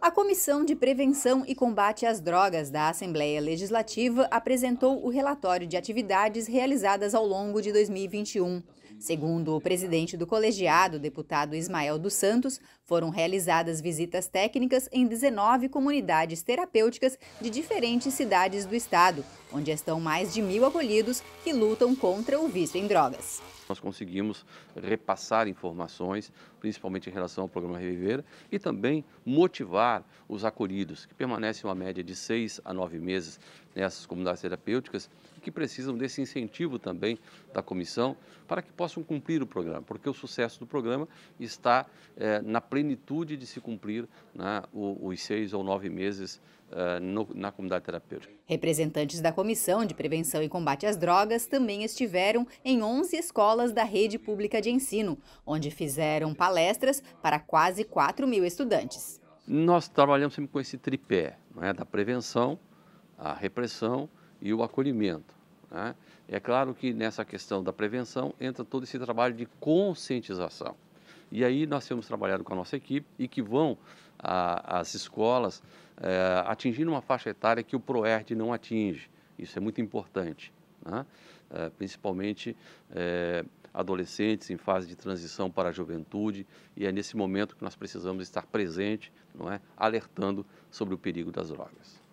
A Comissão de Prevenção e Combate às Drogas da Assembleia Legislativa apresentou o relatório de atividades realizadas ao longo de 2021. Segundo o presidente do colegiado, deputado Ismael dos Santos, foram realizadas visitas técnicas em 19 comunidades terapêuticas de diferentes cidades do estado, onde estão mais de mil acolhidos que lutam contra o vício em drogas nós conseguimos repassar informações, principalmente em relação ao programa Reviver, e também motivar os acolhidos, que permanecem uma média de seis a nove meses nessas comunidades terapêuticas e que precisam desse incentivo também da comissão para que possam cumprir o programa, porque o sucesso do programa está eh, na plenitude de se cumprir né, os seis ou nove meses eh, no, na comunidade terapêutica. Representantes da Comissão de Prevenção e Combate às Drogas também estiveram em 11 escolas escolas da rede pública de ensino, onde fizeram palestras para quase 4 mil estudantes. Nós trabalhamos sempre com esse tripé né, da prevenção, a repressão e o acolhimento. Né? É claro que nessa questão da prevenção entra todo esse trabalho de conscientização. E aí nós temos trabalhado com a nossa equipe e que vão a, as escolas é, atingindo uma faixa etária que o PROERD não atinge. Isso é muito importante né? É, principalmente é, adolescentes em fase de transição para a juventude, e é nesse momento que nós precisamos estar presente, não é? alertando sobre o perigo das drogas.